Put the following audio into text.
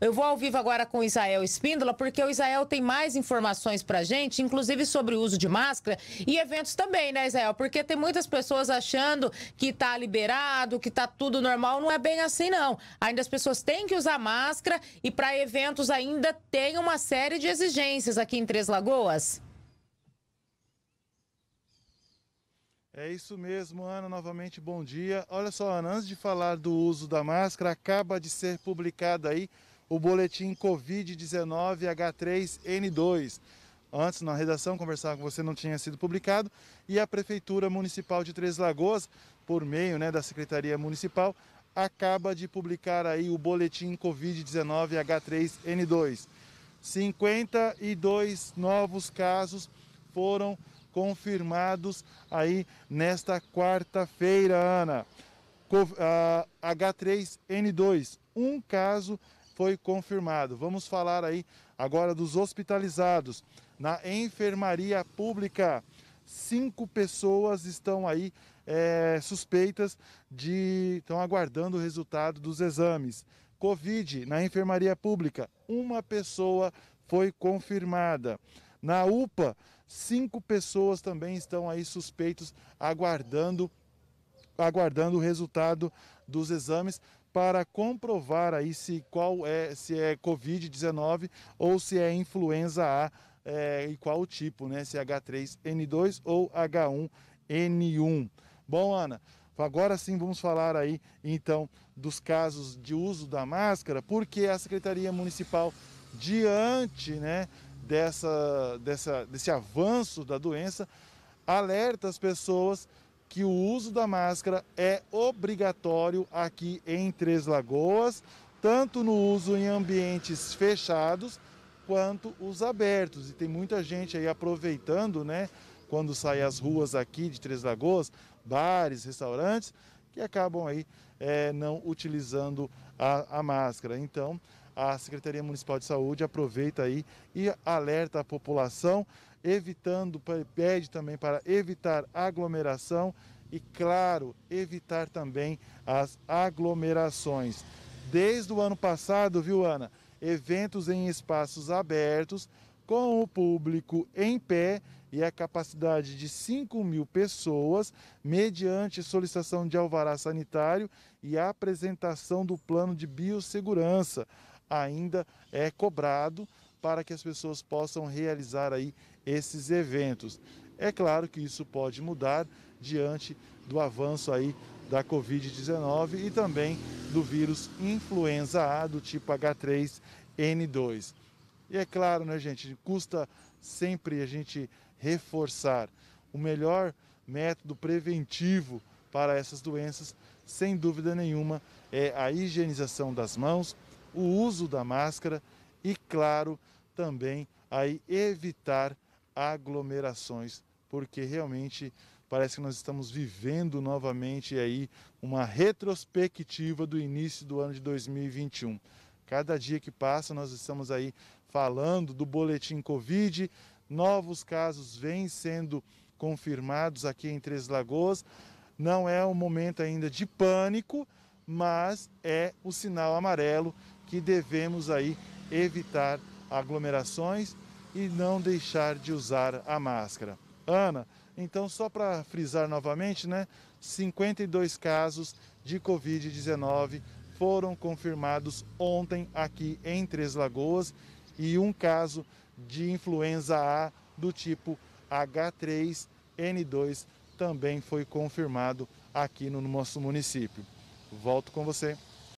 Eu vou ao vivo agora com o Israel Espíndola, porque o Israel tem mais informações para gente, inclusive sobre o uso de máscara e eventos também, né, Israel? Porque tem muitas pessoas achando que está liberado, que está tudo normal. Não é bem assim, não. Ainda as pessoas têm que usar máscara e para eventos ainda tem uma série de exigências aqui em Três Lagoas. É isso mesmo, Ana. Novamente, bom dia. Olha só, Ana, antes de falar do uso da máscara, acaba de ser publicada aí o boletim Covid-19 H3N2. Antes, na redação, conversava com você, não tinha sido publicado. E a Prefeitura Municipal de Três Lagoas, por meio né, da Secretaria Municipal, acaba de publicar aí o boletim Covid-19 H3N2. 52 novos casos foram confirmados aí nesta quarta-feira, Ana. H3N2, ah, um caso confirmado foi confirmado. Vamos falar aí agora dos hospitalizados na enfermaria pública. Cinco pessoas estão aí é, suspeitas de. estão aguardando o resultado dos exames. Covid na enfermaria pública, uma pessoa foi confirmada. Na UPA, cinco pessoas também estão aí suspeitos aguardando aguardando o resultado dos exames para comprovar aí se qual é se é COVID-19 ou se é influenza A é, e qual o tipo, né? Se é H3N2 ou H1N1. Bom, Ana, Agora sim vamos falar aí então dos casos de uso da máscara, porque a Secretaria Municipal, diante né, dessa, dessa, desse avanço da doença, alerta as pessoas que o uso da máscara é obrigatório aqui em Três Lagoas, tanto no uso em ambientes fechados quanto os abertos. E tem muita gente aí aproveitando, né, quando sai às ruas aqui de Três Lagoas, bares, restaurantes, que acabam aí é, não utilizando a, a máscara. Então, a Secretaria Municipal de Saúde aproveita aí e alerta a população evitando, pede também para evitar aglomeração e, claro, evitar também as aglomerações. Desde o ano passado, viu, Ana? Eventos em espaços abertos, com o público em pé e a capacidade de 5 mil pessoas, mediante solicitação de alvará sanitário e apresentação do plano de biossegurança. Ainda é cobrado para que as pessoas possam realizar aí esses eventos. É claro que isso pode mudar diante do avanço aí da Covid-19 e também do vírus influenza A do tipo H3N2. E é claro, né, gente, custa sempre a gente reforçar o melhor método preventivo para essas doenças, sem dúvida nenhuma, é a higienização das mãos, o uso da máscara e, claro, também aí evitar aglomerações, porque realmente parece que nós estamos vivendo novamente aí uma retrospectiva do início do ano de 2021. Cada dia que passa, nós estamos aí falando do boletim Covid, novos casos vêm sendo confirmados aqui em Três Lagoas. Não é um momento ainda de pânico, mas é o sinal amarelo que devemos aí evitar aglomerações e não deixar de usar a máscara. Ana, então só para frisar novamente, né, 52 casos de COVID-19 foram confirmados ontem aqui em Três Lagoas e um caso de influenza A do tipo H3N2 também foi confirmado aqui no nosso município. Volto com você.